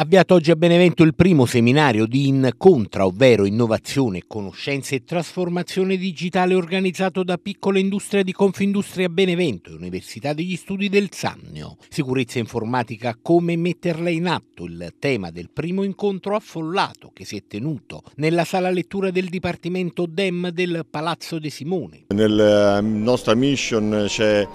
Avviato oggi a Benevento il primo seminario di Incontra, ovvero Innovazione, Conoscenze e Trasformazione Digitale organizzato da Piccola Industria di Confindustria Benevento e Università degli Studi del Sannio. Sicurezza informatica, come metterla in atto, il tema del primo incontro affollato che si è tenuto nella sala lettura del Dipartimento DEM del Palazzo De Simone. Nella eh, nostra mission c'è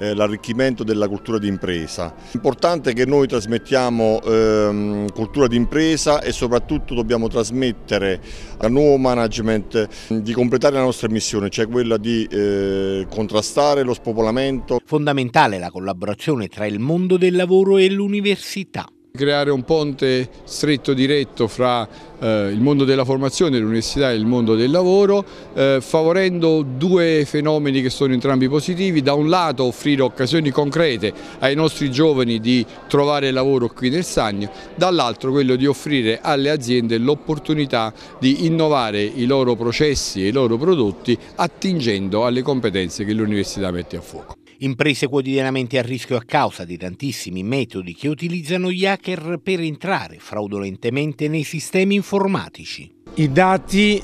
eh, l'arricchimento della cultura d'impresa. impresa. L'importante è che noi trasmettiamo ehm, cultura d'impresa e soprattutto dobbiamo trasmettere al nuovo management eh, di completare la nostra missione, cioè quella di eh, contrastare lo spopolamento. Fondamentale la collaborazione tra il mondo del lavoro e l'università. Creare un ponte stretto diretto fra eh, il mondo della formazione, l'università e il mondo del lavoro, eh, favorendo due fenomeni che sono entrambi positivi, da un lato offrire occasioni concrete ai nostri giovani di trovare lavoro qui nel Sannio, dall'altro quello di offrire alle aziende l'opportunità di innovare i loro processi e i loro prodotti attingendo alle competenze che l'università mette a fuoco imprese quotidianamente a rischio a causa dei tantissimi metodi che utilizzano gli hacker per entrare fraudolentemente nei sistemi informatici. I dati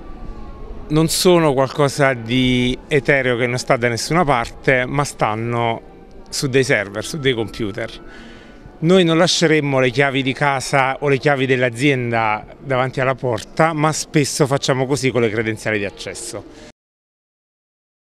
non sono qualcosa di etereo che non sta da nessuna parte, ma stanno su dei server, su dei computer. Noi non lasceremmo le chiavi di casa o le chiavi dell'azienda davanti alla porta, ma spesso facciamo così con le credenziali di accesso.